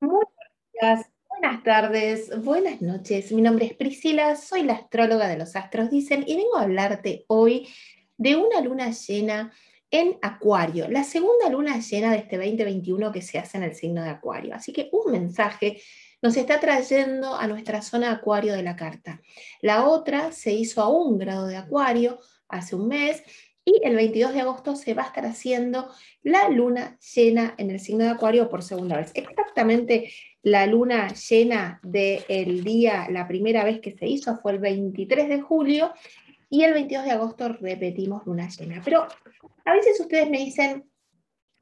Muchas Buenas tardes, buenas noches. Mi nombre es Priscila, soy la astróloga de los astros dicen y vengo a hablarte hoy de una luna llena en Acuario, la segunda luna llena de este 2021 que se hace en el signo de Acuario. Así que un mensaje nos está trayendo a nuestra zona Acuario de la carta. La otra se hizo a un grado de Acuario hace un mes y el 22 de agosto se va a estar haciendo la luna llena en el signo de Acuario por segunda vez. Exactamente la luna llena del día, la primera vez que se hizo fue el 23 de julio y el 22 de agosto repetimos luna llena. Pero a veces ustedes me dicen,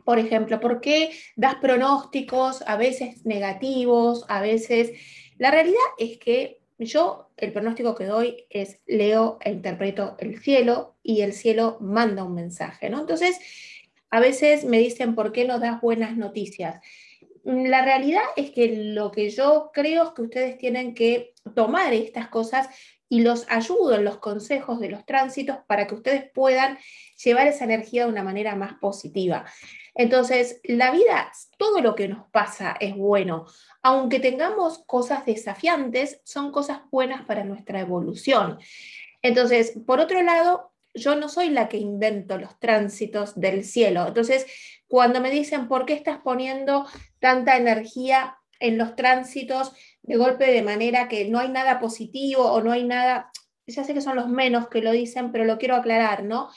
por ejemplo, ¿por qué das pronósticos a veces negativos, a veces... La realidad es que yo el pronóstico que doy es leo e interpreto el cielo y el cielo manda un mensaje, ¿no? Entonces, a veces me dicen, ¿por qué no das buenas noticias? Mm, la realidad es que lo que yo creo es que ustedes tienen que tomar estas cosas y los ayudo en los consejos de los tránsitos para que ustedes puedan llevar esa energía de una manera más positiva. Entonces, la vida, todo lo que nos pasa es bueno. Aunque tengamos cosas desafiantes, son cosas buenas para nuestra evolución. Entonces, por otro lado, yo no soy la que invento los tránsitos del cielo. Entonces, cuando me dicen, ¿por qué estás poniendo tanta energía en los tránsitos de golpe de manera que no hay nada positivo o no hay nada, ya sé que son los menos que lo dicen, pero lo quiero aclarar, ¿no?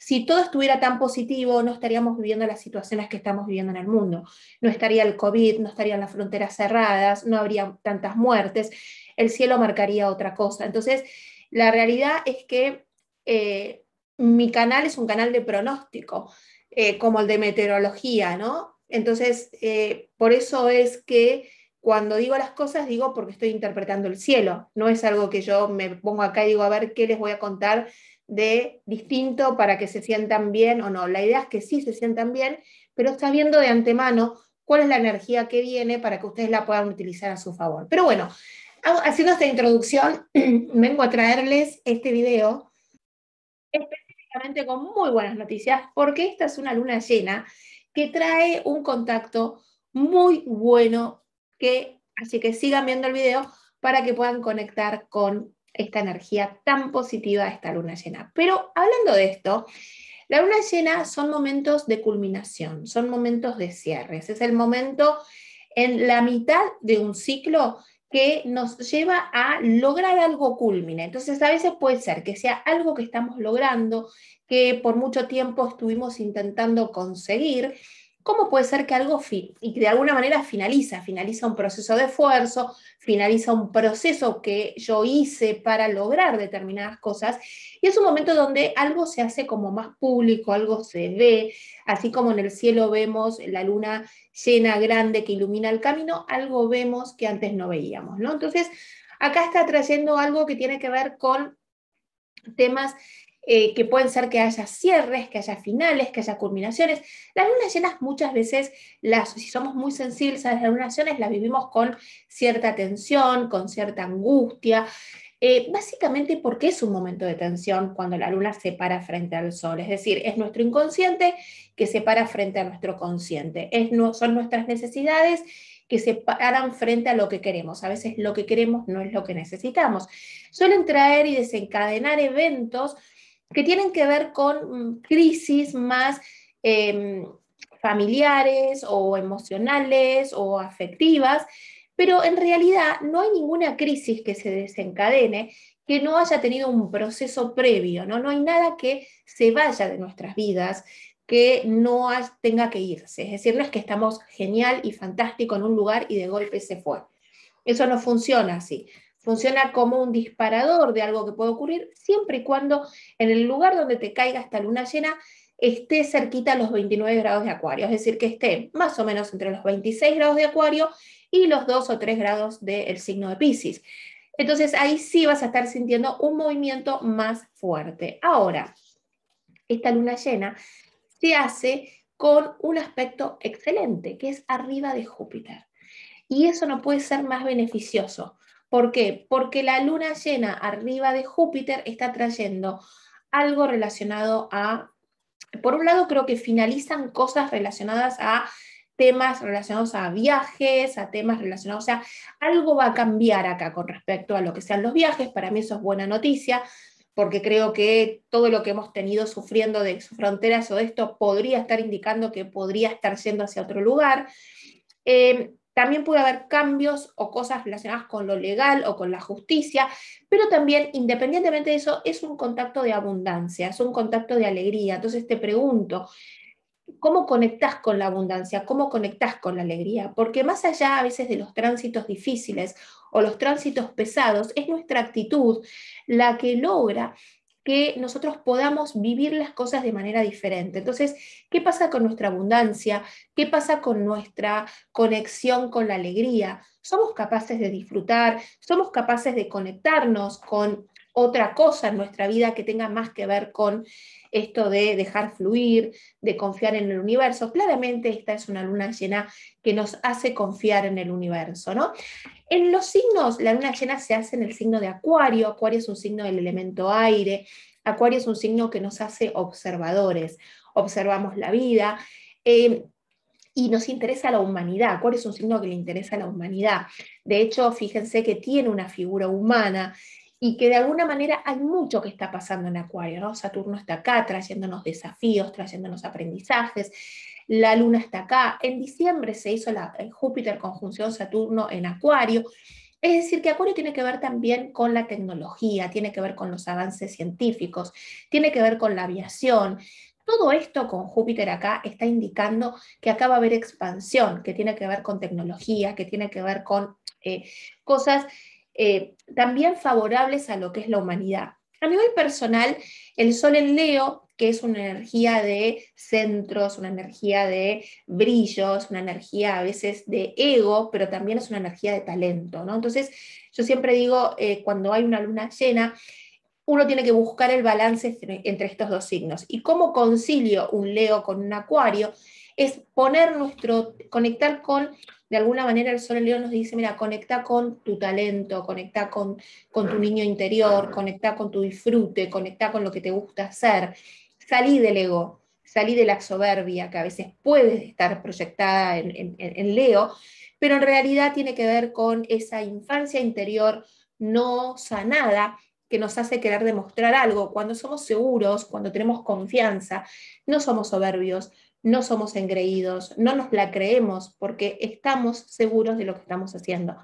Si todo estuviera tan positivo, no estaríamos viviendo las situaciones que estamos viviendo en el mundo. No estaría el COVID, no estarían las fronteras cerradas, no habría tantas muertes, el cielo marcaría otra cosa. Entonces, la realidad es que eh, mi canal es un canal de pronóstico, eh, como el de meteorología, ¿no? Entonces, eh, por eso es que cuando digo las cosas, digo porque estoy interpretando el cielo. No es algo que yo me pongo acá y digo, a ver, ¿qué les voy a contar de distinto para que se sientan bien o no? La idea es que sí se sientan bien, pero está viendo de antemano cuál es la energía que viene para que ustedes la puedan utilizar a su favor. Pero bueno, haciendo esta introducción, vengo a traerles este video específicamente con muy buenas noticias, porque esta es una luna llena que trae un contacto muy bueno, que, así que sigan viendo el video para que puedan conectar con esta energía tan positiva de esta luna llena. Pero hablando de esto, la luna llena son momentos de culminación, son momentos de cierres, es el momento en la mitad de un ciclo que nos lleva a lograr algo culmina. Entonces, a veces puede ser que sea algo que estamos logrando, que por mucho tiempo estuvimos intentando conseguir ¿Cómo puede ser que algo fin y que de alguna manera finaliza? Finaliza un proceso de esfuerzo, finaliza un proceso que yo hice para lograr determinadas cosas. Y es un momento donde algo se hace como más público, algo se ve, así como en el cielo vemos la luna llena, grande, que ilumina el camino, algo vemos que antes no veíamos, ¿no? Entonces, acá está trayendo algo que tiene que ver con temas eh, que pueden ser que haya cierres, que haya finales, que haya culminaciones. Las lunas llenas muchas veces, las, si somos muy sensibles a las lunaciones, las vivimos con cierta tensión, con cierta angustia. Eh, básicamente porque es un momento de tensión cuando la luna se para frente al sol, es decir, es nuestro inconsciente que se para frente a nuestro consciente, son nuestras necesidades que se paran frente a lo que queremos. A veces lo que queremos no es lo que necesitamos. Suelen traer y desencadenar eventos que tienen que ver con mm, crisis más em, familiares o emocionales o afectivas, pero en realidad no hay ninguna crisis que se desencadene que no haya tenido un proceso previo, ¿no? No hay nada que se vaya de nuestras vidas, que no tenga que irse. Es decir, no es que estamos genial y fantástico en un lugar y de golpe se fue. Eso no funciona así funciona como un disparador de algo que puede ocurrir, siempre y cuando en el lugar donde te caiga esta luna llena esté cerquita a los 29 grados de acuario, es decir, que esté más o menos entre los 26 grados de acuario y los 2 o 3 grados del signo de Pisces. Entonces ahí sí vas a estar sintiendo un movimiento más fuerte. Ahora, esta luna llena se hace con un aspecto excelente, que es arriba de Júpiter. Y eso no puede ser más beneficioso. ¿Por qué? Porque la luna llena arriba de Júpiter está trayendo algo relacionado a, por un lado creo que finalizan cosas relacionadas a temas relacionados a viajes, a temas relacionados, o sea, algo va a cambiar acá con respecto a lo que sean los viajes, para mí eso es buena noticia, porque creo que todo lo que hemos tenido sufriendo de fronteras o de esto podría estar indicando que podría estar yendo hacia otro lugar. Eh, también puede haber cambios o cosas relacionadas con lo legal o con la justicia, pero también, independientemente de eso, es un contacto de abundancia, es un contacto de alegría. Entonces te pregunto, ¿cómo conectas con la abundancia? ¿Cómo conectas con la alegría? Porque más allá a veces de los tránsitos difíciles o los tránsitos pesados, es nuestra actitud la que logra que nosotros podamos vivir las cosas de manera diferente. Entonces, ¿qué pasa con nuestra abundancia? ¿Qué pasa con nuestra conexión con la alegría? Somos capaces de disfrutar, somos capaces de conectarnos con otra cosa en nuestra vida que tenga más que ver con esto de dejar fluir, de confiar en el universo. Claramente esta es una luna llena que nos hace confiar en el universo, En los signos, la luna llena se hace en el signo de Acuario. Acuario es un signo del elemento aire. Acuario es un signo que nos hace observadores. Observamos la vida. Em, y nos interesa la humanidad. Acuario es un signo que le interesa a la humanidad. De hecho, fíjense que tiene una figura humana y que de alguna manera hay mucho que está pasando en Acuario, ¿no? Saturno está acá trayéndonos desafíos, trayéndonos aprendizajes, la luna está acá, en diciembre se hizo la eh, Júpiter conjunción Saturno en Acuario, es decir, que Acuario tiene que ver también con la tecnología, tiene que ver con los avances científicos, tiene que ver con la aviación. Todo esto con Júpiter acá está indicando que acá va a haber expansión, que tiene que ver con tecnología, que tiene que ver con eh, cosas eh, también favorables a lo que es la humanidad. A nivel personal, el Sol en Leo, que es una energía de centros, una energía de brillos, una energía a veces de ego, pero también es una energía de talento, ¿no? Entonces, yo siempre digo, eh, cuando hay una luna llena, uno tiene que buscar el balance entre estos dos signos. ¿Y cómo concilio un Leo con un Acuario? es poner nuestro, conectar con, de alguna manera el Sol en Leo nos dice, mira, conecta con tu talento, conecta con, tu niño interior, conecta con tu disfrute, conecta con lo que te gusta hacer, salí del ego, salí de la soberbia que a veces puede estar proyectada en, en Leo, pero en realidad tiene que ver con esa infancia interior no sanada que nos hace querer demostrar algo. Cuando somos seguros, cuando tenemos confianza, no somos soberbios, no somos engreídos, no nos la creemos porque estamos seguros de lo que estamos haciendo.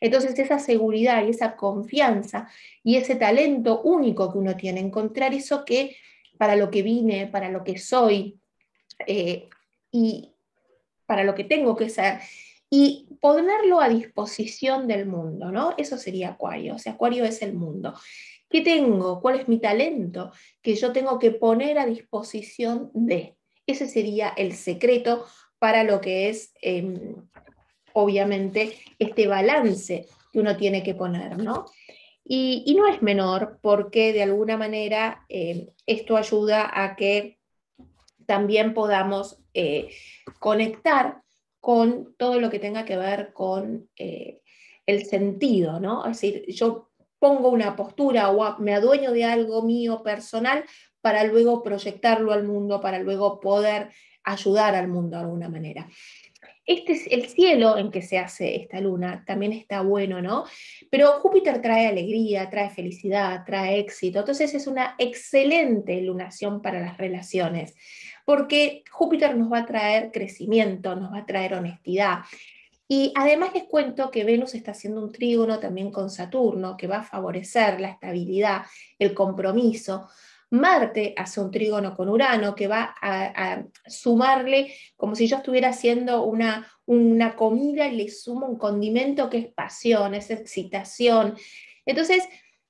Entonces esa seguridad y esa confianza y ese talento único que uno tiene, encontrar eso que para lo que vine, para lo que soy eh, y para lo que tengo que ser y ponerlo a disposición del mundo, ¿no? Eso sería Acuario, o sea, Acuario es el mundo. ¿Qué tengo? ¿Cuál es mi talento que yo tengo que poner a disposición de? Ese sería el secreto para lo que es, em, obviamente, este balance que uno tiene que poner, ¿no? Y, no es menor porque de alguna manera em, esto ayuda a que también podamos eh, conectar con todo lo que tenga que ver con eh, el sentido, ¿no? Es decir, yo pongo una postura o me adueño de algo mío personal para luego proyectarlo al mundo, para luego poder ayudar al mundo de alguna manera. Este es el cielo en que se hace esta luna, también está bueno, ¿no? Pero Júpiter trae alegría, trae felicidad, trae éxito, entonces es una excelente lunación para las relaciones, porque Júpiter nos va a traer crecimiento, nos va a traer honestidad, y además les cuento que Venus está haciendo un trígono también con Saturno, que va a favorecer la estabilidad, el compromiso. Marte hace un trígono con Urano que va a, sumarle, como si yo estuviera haciendo una, comida y le sumo un condimento que es pasión, es excitación. Entonces,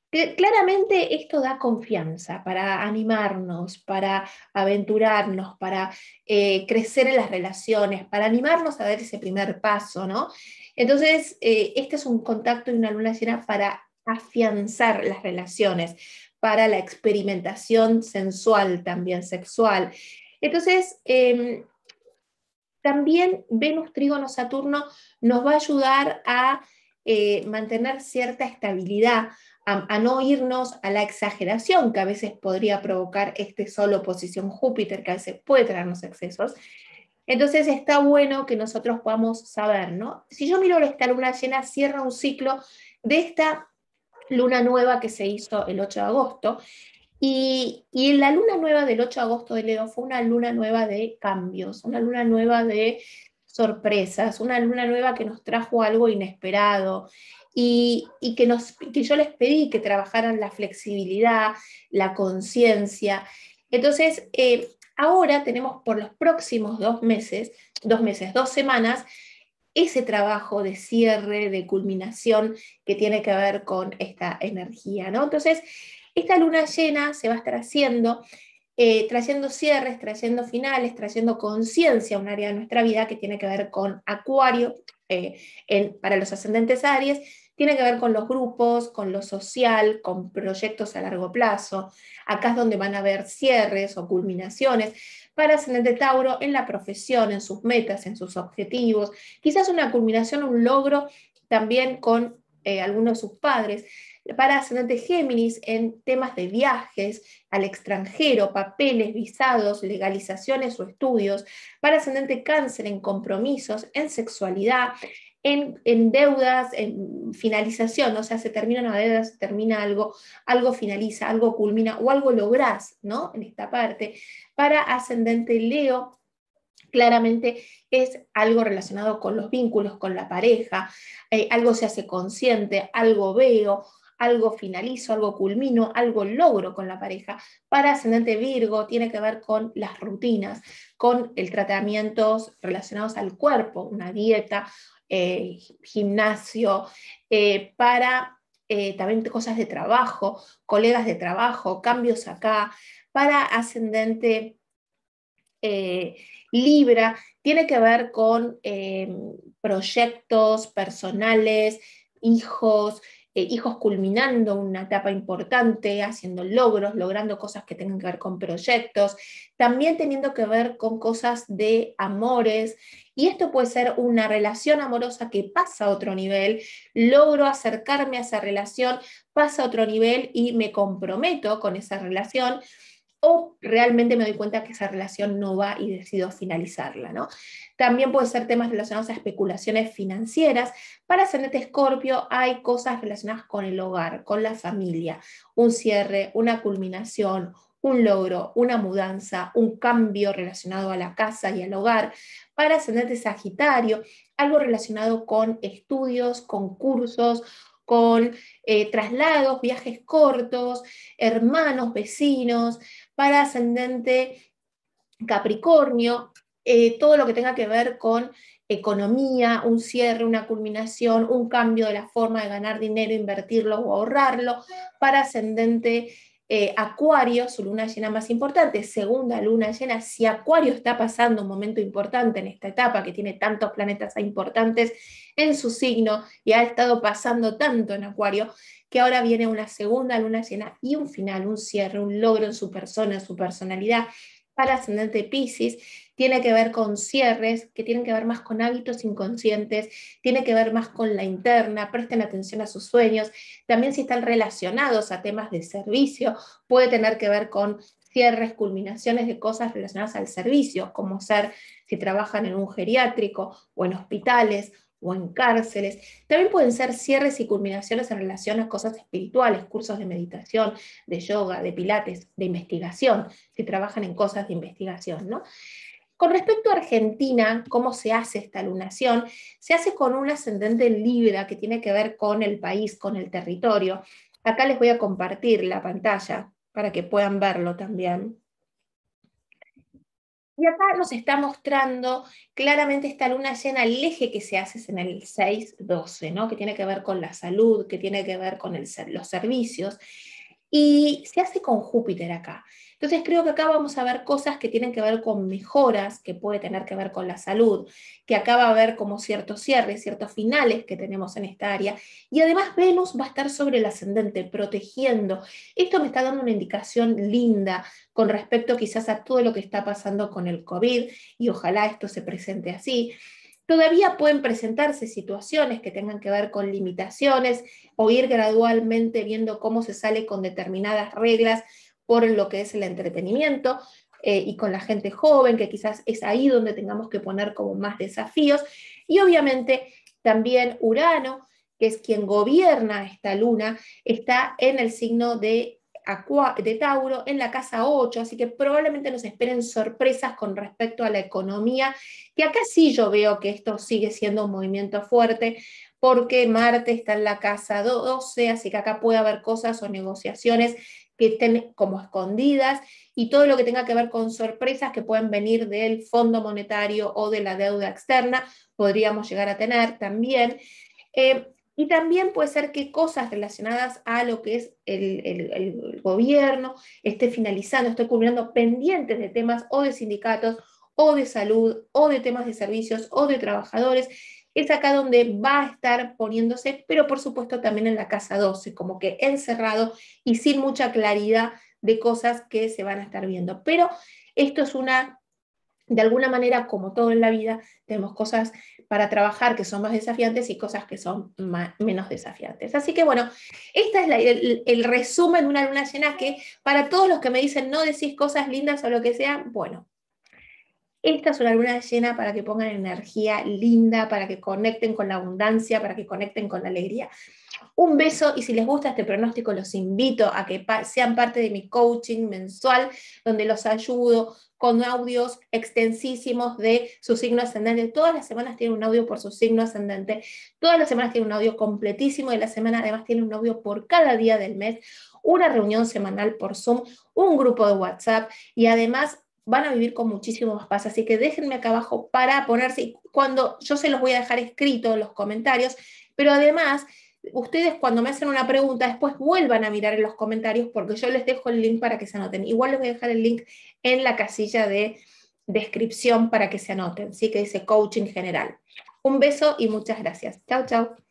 Claramente esto da confianza para animarnos, para aventurarnos, para eh, crecer en las relaciones, para animarnos a dar ese primer paso, ¿no? Entonces, eh, este es un contacto y una luna llena para afianzar las relaciones, para la experimentación sensual, también sexual. Entonces, em, también Venus, Trígono, Saturno nos va a ayudar a eh, mantener cierta estabilidad, a, no irnos a la exageración que a veces podría provocar este solo posición Júpiter, que a veces puede traernos excesos. Entonces está bueno que nosotros podamos saber, ¿no? Si yo miro esta luna llena, cierra un ciclo de esta luna nueva que se hizo el 8 de agosto. Y, la luna nueva del 8 de agosto de Leo fue una luna nueva de cambios, una luna nueva de sorpresas, una luna nueva que nos trajo algo inesperado y, que, nos, yo les pedí que trabajaran la flexibilidad, la conciencia. Entonces, eh, ahora tenemos por los próximos dos meses, dos meses, dos semanas, ese trabajo de cierre, de culminación que tiene que ver con esta energía, ¿no? Entonces, esta luna llena se va a estar haciendo, eh, trayendo cierres, trayendo finales, trayendo conciencia a un área de nuestra vida que tiene que ver con Acuario, eh, para los ascendentes Aries, tiene que ver con los grupos, con lo social, con proyectos a largo plazo. Acá es donde van a haber cierres o culminaciones para ascendente Tauro en la profesión, en sus metas, en sus objetivos, quizás una culminación, un logro también con eh, algunos de sus padres. Para ascendente Géminis en temas de viajes al extranjero, papeles, visados, legalizaciones o estudios. Para ascendente Cáncer en compromisos, en sexualidad, en, deudas, en finalización, o sea, se termina una deuda, se termina algo, algo finaliza, algo culmina o algo lográs, ¿no? En esta parte. Para ascendente Leo, claramente es algo relacionado con los vínculos, con la pareja, eh, algo se hace consciente, algo veo, algo finalizo, algo culmino, algo logro con la pareja. Para ascendente Virgo tiene que ver con las rutinas, con el tratamientos relacionados al cuerpo, una dieta, eh, gimnasio, eh, para eh, también cosas de trabajo, colegas de trabajo, cambios acá, para ascendente Libra, tiene que ver con proyectos personales, hijos, eh, hijos culminando una etapa importante, haciendo logros, logrando cosas que tengan que ver con proyectos, también teniendo que ver con cosas de amores. Y esto puede ser una relación amorosa que pasa a otro nivel, logro acercarme a esa relación, pasa a otro nivel y me comprometo con esa relación o realmente me doy cuenta que esa relación no va y decido finalizarla, ¿no? También puede ser temas relacionados a especulaciones financieras. Para Ascendente Escorpio hay cosas relacionadas con el hogar, con la familia, un cierre, una culminación, un logro, una mudanza, un cambio relacionado a la casa y al hogar. Para Ascendente Sagitario, algo relacionado con estudios, con cursos, con eh, traslados, viajes cortos, hermanos, vecinos, para ascendente Capricornio, eh, todo lo que tenga que ver con economía, un cierre, una culminación, un cambio de la forma de ganar dinero, invertirlo o ahorrarlo, para ascendente eh, Acuario, su luna llena más importante, segunda luna llena, si Acuario está pasando un momento importante en esta etapa que tiene tantos planetas importantes en su signo y ha estado pasando tanto en Acuario, que ahora viene una segunda luna llena y un final, un cierre, un logro en su persona, en su personalidad. Para ascendente Pisces, tiene que ver con cierres, que tienen que ver más con hábitos inconscientes, tiene que ver más con la interna, presten atención a sus sueños, también si están relacionados a temas de servicio, puede tener que ver con cierres, culminaciones de cosas relacionadas al servicio, como ser si trabajan en un geriátrico o en hospitales o en cárceles. También pueden ser cierres y culminaciones en relación a cosas espirituales, cursos de meditación, de yoga, de pilates, de investigación, si trabajan en cosas de investigación, ¿no? Con respecto a Argentina, ¿cómo se hace esta lunación? Se hace con un ascendente libra que tiene que ver con el país, con el territorio. Acá les voy a compartir la pantalla para que puedan verlo también. Y acá nos está mostrando claramente esta luna llena, el eje que se hace en el 6-12, ¿no? que tiene que ver con la salud, que tiene que ver con los servicios, y se hace con Júpiter acá. Entonces creo que acá vamos a ver cosas que tienen que ver con mejoras, que puede tener que ver con la salud, que acá va a haber como ciertos cierres, ciertos finales que tenemos en esta área. Y además Venus va a estar sobre el ascendente, protegiendo. Esto me está dando una indicación linda con respecto quizás a todo lo que está pasando con el COVID y ojalá esto se presente así todavía pueden presentarse situaciones que tengan que ver con limitaciones o ir gradualmente viendo cómo se sale con determinadas reglas por lo que es el entretenimiento eh, y con la gente joven, que quizás es ahí donde tengamos que poner como más desafíos. Y obviamente también Urano, que es quien gobierna esta luna, está en el signo de de Tauro en la casa 8, así que probablemente nos esperen sorpresas con respecto a la economía, que acá sí yo veo que esto sigue siendo un movimiento fuerte, porque Marte está en la casa 12, así que acá puede haber cosas o negociaciones que estén como escondidas y todo lo que tenga que ver con sorpresas que pueden venir del Fondo Monetario o de la deuda externa, podríamos llegar a tener también. Eh, y también puede ser que cosas relacionadas a lo que es el, gobierno esté finalizando, esté cubriendo pendientes de temas o de sindicatos o de salud o de temas de servicios o de trabajadores. Es acá donde va a estar poniéndose, pero por supuesto también en la casa 12, como que encerrado y sin mucha claridad de cosas que se van a estar viendo. Pero esto es una de alguna manera, como todo en la vida, tenemos cosas para trabajar que son más desafiantes y cosas que son menos desafiantes. Así que bueno, este es el, resumen de una luna llena que para todos los que me dicen no decís cosas lindas o lo que sea, bueno, esta es una luna llena para que pongan energía linda, para que conecten con la abundancia, para que conecten con la alegría. Un beso y si les gusta este pronóstico los invito a que sean parte de mi coaching mensual donde los ayudo, con audios extensísimos de su signo ascendente. Todas las semanas tiene un audio por su signo ascendente. Todas las semanas tiene un audio completísimo y la semana además tiene un audio por cada día del mes. Una reunión semanal por Zoom, un grupo de WhatsApp y además van a vivir con muchísimo más paz. Así que déjenme acá abajo para ponerse, cuando yo se los voy a dejar escrito en los comentarios, pero además ustedes cuando me hacen una pregunta, después vuelvan a mirar en los comentarios porque yo les dejo el link para que se anoten. Igual les voy a dejar el link en la casilla de descripción para que se anoten, ¿sí? que dice coaching general. Un beso y muchas gracias. Chao, chao.